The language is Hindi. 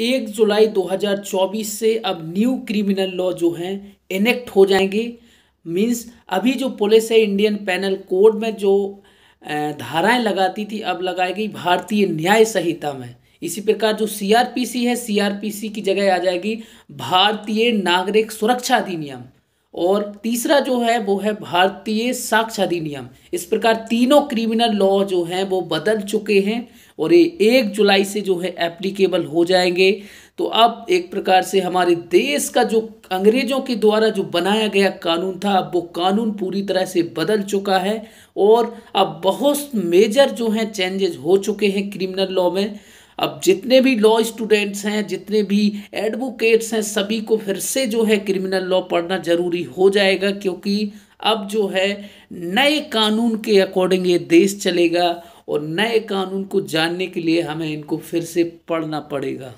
एक जुलाई 2024 से अब न्यू क्रिमिनल लॉ जो हैं इनेक्ट हो जाएंगे मींस अभी जो पुलिस है इंडियन पैनल कोड में जो धाराएं लगाती थी अब लगाएगी भारतीय न्याय संहिता में इसी प्रकार जो सीआरपीसी है सीआरपीसी की जगह आ जाएगी भारतीय नागरिक सुरक्षा अधिनियम और तीसरा जो है वो है भारतीय साक्ष्य अधिनियम इस प्रकार तीनों क्रिमिनल लॉ जो हैं वो बदल चुके हैं और ये एक जुलाई से जो है एप्लीकेबल हो जाएंगे तो अब एक प्रकार से हमारे देश का जो अंग्रेजों के द्वारा जो बनाया गया कानून था अब वो कानून पूरी तरह से बदल चुका है और अब बहुत मेजर जो हैं चेंजेज हो चुके हैं क्रिमिनल लॉ में अब जितने भी लॉ स्टूडेंट्स हैं जितने भी एडवोकेट्स हैं सभी को फिर से जो है क्रिमिनल लॉ पढ़ना ज़रूरी हो जाएगा क्योंकि अब जो है नए कानून के अकॉर्डिंग ये देश चलेगा और नए कानून को जानने के लिए हमें इनको फिर से पढ़ना पड़ेगा